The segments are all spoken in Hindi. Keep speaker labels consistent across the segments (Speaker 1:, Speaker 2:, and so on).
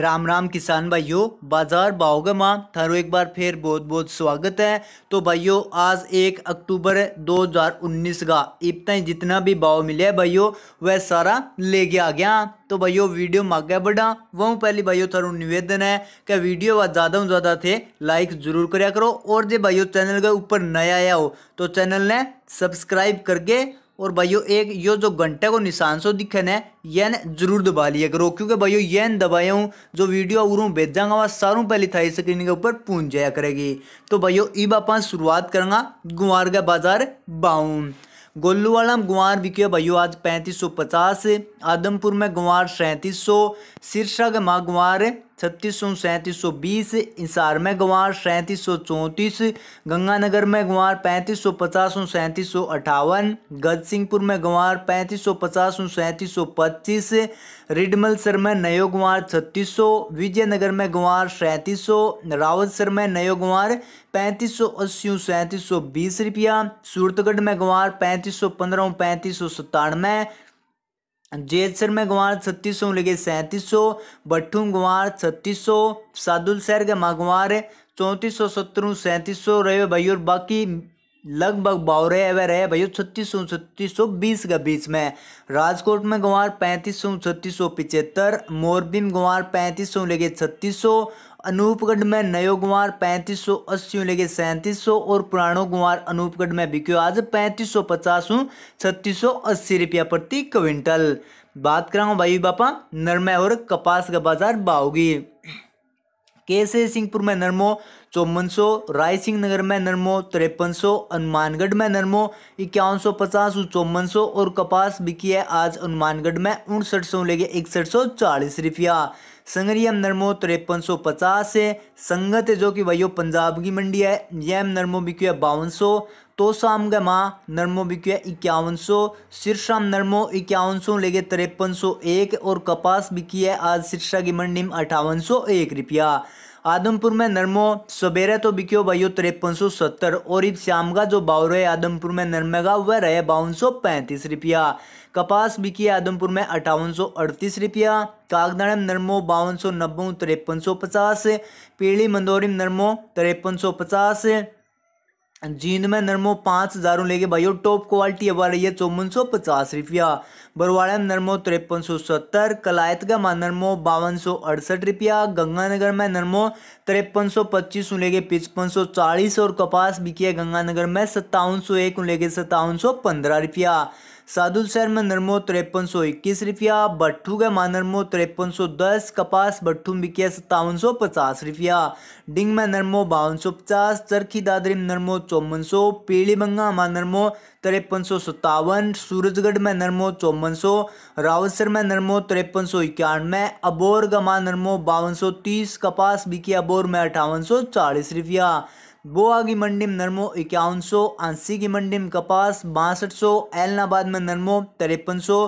Speaker 1: राम राम किसान भाइयों बाजार भाव माँ थारो एक बार फिर बहुत बहुत स्वागत है तो भाइयों आज एक अक्टूबर 2019 का इब तक जितना भी भाव मिले भाइयों वह सारा ले गया आ गया तो भाइयों वीडियो में बढ़ा वह पहली भाइयों थारो निवेदन है कि वीडियो ज़्यादा से ज़्यादा थे लाइक जरूर करो और जो भाइयों चैनल के ऊपर नया आया हो तो चैनल ने सब्सक्राइब करके और भाइयों एक यो जो घंटे को निशान सो दिखन है यन जरूर दबा लिया करो क्योंकि भाइयो यन दबाया हूँ जो वीडियो और भेजांगा वह सारों पहले था स्क्रीन के ऊपर पहुँच जाया करेगी तो भाइयों इब अपन शुरुआत करेंगा गुआर का बाजार बाउन गोलू वाला में गुआर बिके भाइयों आज पैंतीस सौ पचास आदमपुर में गुआर सैंतीस सौ सिरसा के माँ गुआर छत्तीस सौ सैंतीस सौ बीस इंसार में गंवार सैंतीस सौ चौंतीस गंगानगर में गंवार पैंतीस सौ पचास सौ सैंतीस सौ अठावन सिंहपुर में गंवार पैंतीस सौ पचास सौ सैंतीस सौ पच्चीस रिडमलसर में नयो गंवार छत्तीस सौ विजयनगर में गंवार सैंतीस सौ रावतसर में नयो गंवार पैंतीस सौ अस्सी सैंतीस सौ बीस रुपया सूरतगढ़ में गंवार पैंतीस सौ पंद्रह पैंतीस सौ सत्तानवे जेतसर में ग्वार छत्तीस सौ लगे सैंतीस सौ भट्ठू ग्वार छत्तीस सौ सादुल शहर के मागवार चौंतीस सौ सत्रह सैंतीस सौ रहे भाई और बाकी लगभग बावरे एवर रहे भाई छत्तीस सौ छत्तीस सौ बीस के बीच में राजकोट में ग्वार पैंतीस सौ छत्तीस सौ पिचहत्तर मोरबी में ग्वार पैंतीस सौ लेके छत्तीस सौ अनूपगढ़ में नयो गुमार पैंतीस सौ अस्सी लेके सैंतीस सौ और पुरानो गुमार अनूपगढ़ में बिक्यो आज पैंतीस सौ पचास हूँ छत्तीस सौ अस्सी रुपया प्रति क्विंटल बात कराऊँ भाई बापा नरमे और कपास का बाजार बाओगी केसे सिंहपुर में नरमो चौवन सौ राय सिंह नगर में नरमो तिरपन सौ हनुमानगढ़ में नरमो इक्यावन सौ पचास चौवन सौ और कपास बिकी है आज हनुमानगढ़ में उनसठ सौ लेके इकसठ सौ चालीस रुपया संगरियम नरमो तिरपन सौ पचास है संगत जो कि वही पंजाब की मंडी है यम नरमो बिक्यू है बावन सौ शाम ग माँ नरमो बिक्यू है इक्यावन सौ सिरसाम नरमो इक्यावन सौ लेके तिरपन सौ एक और कपास बिकी है आज सिरसा की मंडी में अठावन सौ एक रुपया आदमपुर में नरमो सबेरे तो बिक्यो भाइयो तिरपन सौ सत्तर और ईद श्याम का जो भाव रहे आदमपुर में नर्मेगा वह रहे बावन सौ पैंतीस रुपया कपास बिकी आदमपुर में अठावन सौ अड़तीस रुपया कागदाण नर्मो नरमो बावन सौ नब्बे तिरपन सौ पचास पीली मंदोरिम नर्मो नरमो तिरपन सौ पचास जींद में नरमो पाँच हजार लेके भाई टॉप क्वालिटी अब आ रही है चौवन सौ पचास रुपया बरवाड़ा में नरमो तिरपन सौ सत्तर कलायतगा में नरमो बावन सौ अड़सठ रुपया गंगानगर में नरमो तिरपन सौ पच्चीस लेके पचपन सौ चालीस और कपास बिकी है गंगानगर में सत्तावन सौ एक लेके सत्तावन सौ पंद्रह रुपया साधुल शहर में नरमो तिरपन सौ इक्कीस रुपया भट्ठू के माँ नरमो तिरपन सौ दस कपास भट्ठू में बिकिया सत्तावन सौ पचास रुपया डिंग में नरमो बावन सौ पचास चरखी दादरी में नरमो चौवन सौ पीली बंगा माँ नरमो तिरपन सौ सत्तावन सूरजगढ़ में नरमो चौवन सौ रावसर में नरमो तिरपन सौ इक्यानवे अबोर का माँ नरमो बावन सौ तीस कपास बिकिया अबोर में अठावन सौ चालीस रुपया बोआ की मंडी में नरमो इक्यावन सौ आंसी की मंडी में कपास बासठ सौ एलनाबाद में नरमो तिरपन सौ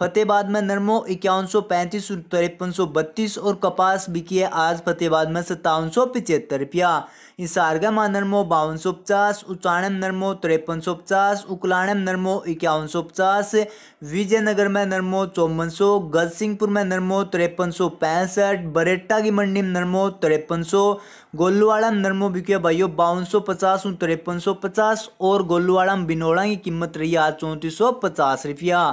Speaker 1: फतेहबाद में नरमो इक्यावन सौ पैंतीस तिरपन सौ बत्तीस और कपास बिकी है आज फतेहबाद में सत्तावन सौ पिचहत्तर रुपया इसारगा में नरमो बावन सौ पचास उचाणम नरमो तिरपन सौ पचास उकलाणम नरमो इक्यावन सौ पचास विजयनगर में नरमो चौवन सौ गलसिंहपुर में नरमो तिरपन सौ पैंसठ बरेटा की मंडी में नरमो तिरपन सौ गोलूवाड़ा में नरमो बिकिया भाइयों बावन सौ पचास तिरपन सौ पचास और गोलूवाड़ा में बिनोड़ा की कीमत रही आज चौंतीस सौ पचास रुपया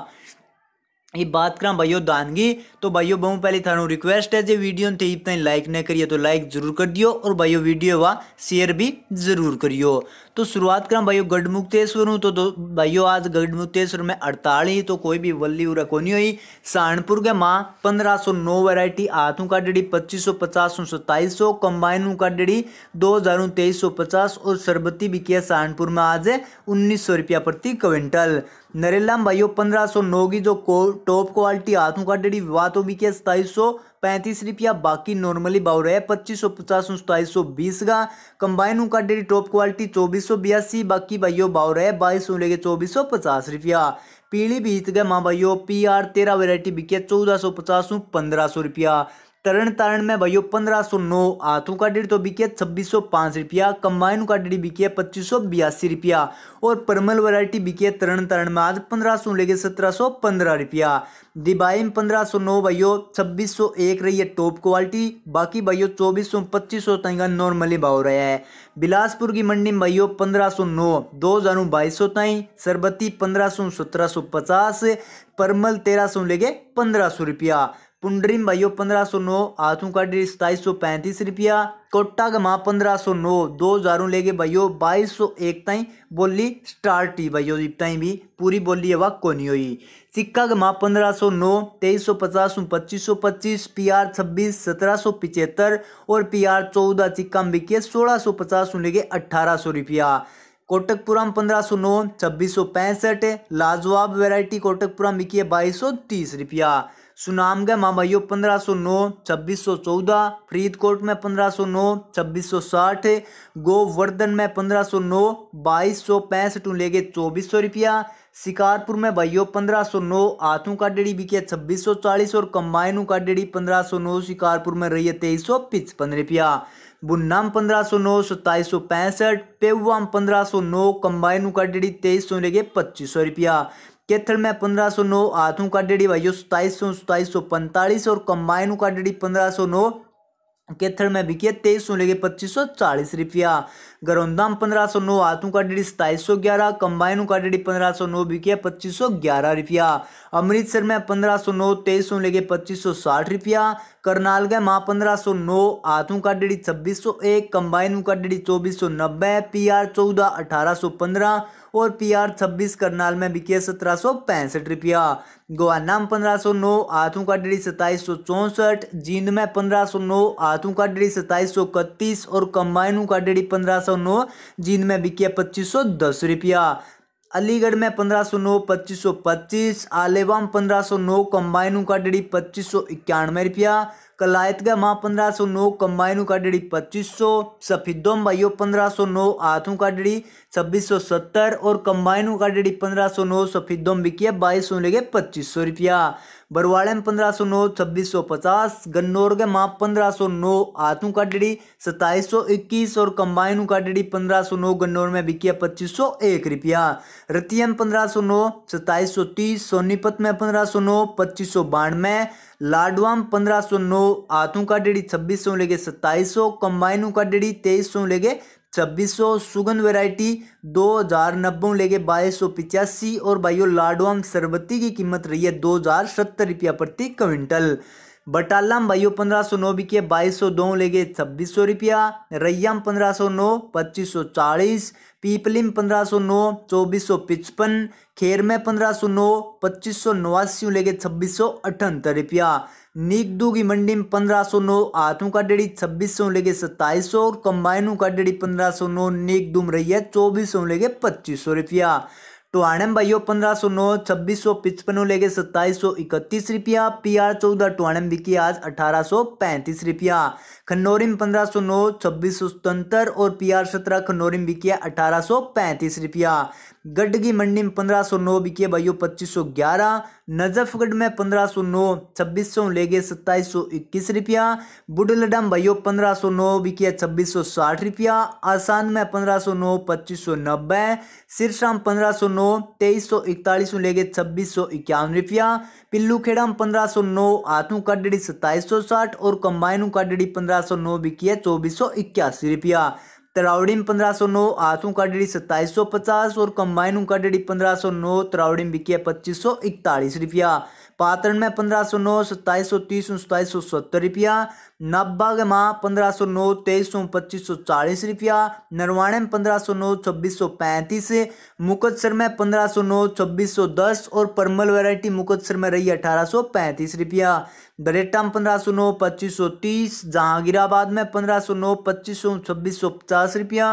Speaker 1: ये बात करा भाइयों दान की तो भाइयों बहु पहले थानू रिक्वेस्ट है जो वीडियो ने इतना लाइक नहीं करिए तो लाइक जरूर कर दियो और भाइयों वीडियो वा शेयर भी जरूर करियो तो शुरुआत करा भाइयों गढ़मुक्तेश्वर हूँ तो, दो भाइयों आज गढ़मुक्तेश्वर में अड़ताली तो कोई भी वल्ली उरा को नहीं हुई सहारनपुर के माँ पंद्रह सौ नौ वेरायटी हाथों का डेढ़ी पच्चीस सौ पचास सौ सत्ताईस सौ कम्बाइन का डेढ़ी दो हज़ार तेईस सौ पचास और शरबती बिकिया सहारनपुर में आज उन्नीस सौ रुपया प्रति क्विंटल नरेला में भाइयों पंद्रह सौ नौ की जो टॉप क्वालिटी हाथों का डेढ़ी विवाह तो बिकिया सताईस सौ पैंतीस रुपया बाकी नॉर्मली भाव रहे पच्चीस सौ पचास सौ सताईस सौ बीस का कंबाइन का डेढ़ी टॉप क्वालिटी चौबीस सौ बयासी बाकी भाइयों बाव रहे बाईस सौ लेके चौबीस सौ पचास रुपया पीली बीत गए माँ भाइयों पी आर तेरह वेरायटी बिकी है चौदह सौ पचास पंद्रह सौ रुपया तरण तारण में भाइयों पंद्रह सौ नौ हाथों का डेट तो बिके छब्बीस सौ पाँच रुपया कंबाइन का डेट बिके पच्चीस सौ बयासी रुपया और परमल वैरायटी बिके तरण तारण में आज पंद्रह सौ लेके सत्रह सौ पंद्रह रुपया दिबाई में पंद्रह सौ नौ भाइयों छब्बीस सौ एक रही है टॉप क्वालिटी बाकी भाइयों चौबीस सौ पच्चीस सौ का नॉर्मली भाव रहा है बिलासपुर की मंडी में भाइयों पंद्रह सौ नौ दो हजार बाईस सौ तई सरबती पंद्रह सौ सत्रह सौ पचास परमल तेरह सौ लेके पंद्रह सौ रुपया पुंडरीम भाइयों पंद्रह सौ नौ आथू का डेढ़ सताईस सौ पैंतीस रुपया कोटा गमा पंद्रह सौ नौ दो हजारों ले गए भाइयों बाईस सौ एक ताई बोली स्टार्ट ही भाइयों ताई भी पूरी बोली अवा कोनी हुई सिक्का गमा पंद्रह सौ नौ तेईस सौ पचास पच्चीस सौ पच्चीस पी आर छब्बीस सत्रह सौ पिचहत्तर और पी आर चौदह सिक्का में बिके सोलह सौ पचास लेके अट्ठारह सौ रुपया कोटकपुरम पंद्रह सौ नौ छब्बीस सौ पैंसठ लाजवाब वेराइटी कोटकपुरम बिकी है बाईस सौ तीस रुपया सुनामगढ़ माँ भाइयों पंद्रह सौ नौ छब्बीस सौ चौदह फरीदकोट में पंद्रह सौ नौ छब्बीस सौ साठ गोवर्धन में पंद्रह सौ नौ बाईस सौ पैंसठ लेके चौबीस सौ रुपया शिकारपुर में भाइयों पंद्रह सौ नौ आतू का डेढ़ी बिके छब्बीस सौ चालीस और कम्बाइनू का डेढ़ी पंद्रह सौ नौ शिकारपुर में रही है तेईस सौ पचपन रुपया बुन्नाम पंद्रह सौ नौ सत्ताईस सौ पैंसठ पेवाम पंद्रह सौ नौ कम्बाइनू का डेड़ी तेईस सौ लेके पच्चीस सौ रुपया केथल में पंद्रह सौ नौ आतू का डेड़ी भाइयों सताईस सौ सताईस सौ पैंतालीस और कम्बाइनू का डेढ़ी पंद्रह सौ नौ केथल में बिकिया तेईस सौ लेके पच्चीस सौ चालीस रुपया गरौंदाम पंद्रह सौ नौ हाथों का डेढ़ी सताईस सौ ग्यारह कंबाइनों का डेढ़ी पंद्रह सौ नौ बिकिया पच्चीस सौ ग्यारह रुपया अमृतसर में पंद्रह सौ नौ तेईस सौ लेके पच्चीस सौ साठ रुपया करनाल गए माँ पंद्रह सौ नौ हाथों का डेढ़ी छब्बीस सौ एक कम्बाइन का डेढ़ी चौबीस सौ नब्बे पी आर चौदह अठारह सौ पंद्रह और पी आर छब्बीस करनाल में बिके सत्रह सौ पैंसठ रुपया गोवाना पंद्रह सौ नौ हाथों का डेढ़ी सताईस सौ चौंसठ जींद में पंद्रह सौ नौ हाथों का डेढ़ी सताईस सौ इकतीस और कम्बाइनू का डेढ़ी पंद्रह सौ नौ जींद में बिके पच्चीस सौ दस रुपया अलीगढ़ में पंद्रह सौ नौ पच्चीस सौ पच्चीस आलेवा पंद्रह सौ नौ कम्बाइनू का डेढ़ी पच्चीस सौ इक्यानवे रुपया कलायतगा माँ पंद्रह सौ नौ कम्बाइनू काडेड़ी पच्चीस सौ सफेदों भाइयों पंद्रह सौ नौ हाथों काडेड़ी छब्बीस सौ सत्तर और कम्बाइनू काडेड़ी पंद्रह सौ नौ बिकी बिकिया बाईस सौ लेके पच्चीस सौ रुपया बरवाड़े में पंद्रह सौ नौ छब्बीस सौ पचास गन्नौर के माँ पंद्रह सौ नौ हाथों काडेड़ी सत्ताईस सौ इक्कीस और कम्बाइनू काडेड़ी पंद्रह सौ नौ गन्नौर में बिकिया पच्चीस सौ एक रुपया रतिया में पंद्रह सौ नौ सत्ताईस सौ तीस सोनीपत में पंद्रह सौ नौ पच्चीस सौ बानवे लाडवाम पंद्रह सौ नौ आतों का डेढ़ी छब्बीस सौ लेके सत्ताईस सौ कंबाइनों का डेढ़ी तेईस सौ लेके छब्बीस सौ सुगंध वेराइटी दो हज़ार नब्बे लेके बाईस सौ पिचासी और भाइयों लाडवाम शरबत्ती की कीमत रही है दो हज़ार सत्तर रुपया प्रति क्विंटल बटालाम भाइयों पंद्रह सौ नौ बिके बाईस सौ दो ले गए छब्बीस सौ रुपया रैयाम पंद्रह सौ नौ पच्चीस सौ चालीस पीपलिम पंद्रह सौ नौ चौबीस सौ पिचपन खेर में पंद्रह सौ नौ पच्चीस सौ नवासी गए छब्बीस सौ अठहत्तर रुपया नीकडू की मंडी में पंद्रह सौ नौ आठू का डेढ़ी छब्बीस सौ ले गए सत्ताईस सौ और कंबाइनू का डेढ़ी पंद्रह सौ नौ नीकडूम रही है चौबीस सौ ले गए पच्चीस सौ रुपया तो आणम भाइयों पंद्रह सौ नौ छब्बीस सौ पिचपनों लेके सत्ताईस सौ इकतीस रुपया पी आर चौदह टोणम बिकी आज अठारह सौ पैंतीस रुपया खन्नौरिम पंद्रह सौ नौ छब्बीस सौ सतहत्तर और पी आर सत्रह खन्नौरिम बिकिया अठारह सौ पैंतीस रुपया गडगी मंडी में पंद्रह सौ नौ बिकिया भाइयों पच्चीस सौ ग्यारह नजफगढ़ में पंद्रह सौ नौ छब्बीस सौ लेके सत्ताईस सौ इक्कीस रुपया बुडलडम भाइयों पंद्रह सौ नौ बिकिया छब्बीस सौ साठ रुपया आसान में पंद्रह सौ नौ पच्चीस सौ नब्बे सिरसा में पंद्रह सौ नौ नौ तेईस सौ इकतालीस लेके छब्बीस सौ इक्यावन रुपया पिल्लू खेड़ा में पंद्रह सौ नौ आठू का सत्ताईस सौ साठ और कंबाइनू का पंद्रह सौ नौ बिकी है चौबीस सौ इक्यासी रुपया तरावड़ीम पंद्रह सौ नौ आसू का डेढ़ी सत्ताईस सौ पचास और कम्बाइन का डेढ़ी पंद्रह सौ नौ तरावड़ीम बिकी है पच्चीस सौ इकतालीस रुपया पात्र में पंद्रह सौ नौ सत्ताईस सौ तीस सत्ताईस सौ सत्तर रुपया नब्बे माँ पंद्रह सौ नौ तेईस सौ पच्चीस सौ चालीस रुपया नरवाणे में पंद्रह सौ नौ छब्बीस सौ पैंतीस मुकदसर में पंद्रह सौ नौ छब्बीस सौ दस और परमल वेराइटी मुकदसर में रही अठारह सौ पैंतीस रुपया दरेटा में पंद्रह सौ नौ पच्चीस सौ तीस जहांगीराबाद में पंद्रह सौ नौ पच्चीस सौ छब्बीस सौ पचास पचास रुपया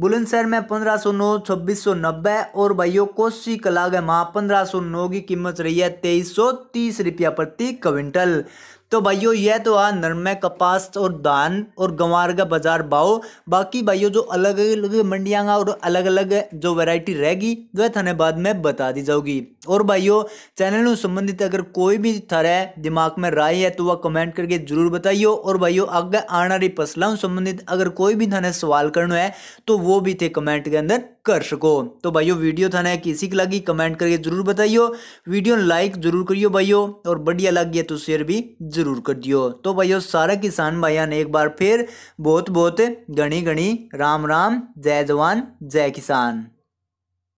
Speaker 1: बुलंदशहर में पंद्रह सौ नौ छब्बीस सौ नब्बे और भाइयों कोसी कलाग माँ पंद्रह सौ नौ की कीमत रही है तेईस सौ तीस रुपया प्रति क्विंटल तो भाइयों यह तो आ नरमे कपास और धान और गंवार का बाजार भाव बाकी भाइयों जो अलग अलग मंडियाँ और अलग अलग जो वैरायटी रहेगी वह थाने बाद में बता दी जाओगी और भाइयों चैनल संबंधित अगर कोई भी है दिमाग में राय है तो वह कमेंट करके जरूर बताइयो और भाइयों आगे आने वाली फसलों संबंधित अगर कोई भी थाने सवाल करना है तो वो भी थे कमेंट के अंदर कर सको तो भाइयों वीडियो थाने किसी की लगी कमेंट करके जरूर बताइयो वीडियो लाइक जरूर करियो भाइयों और बढ़िया लगी है तो शेयर भी ज़रूर कर दियो तो भाइयों सारे किसान भाइयों ने एक बार फिर बहुत बहुत गणी गणी राम राम जय जवान जय किसान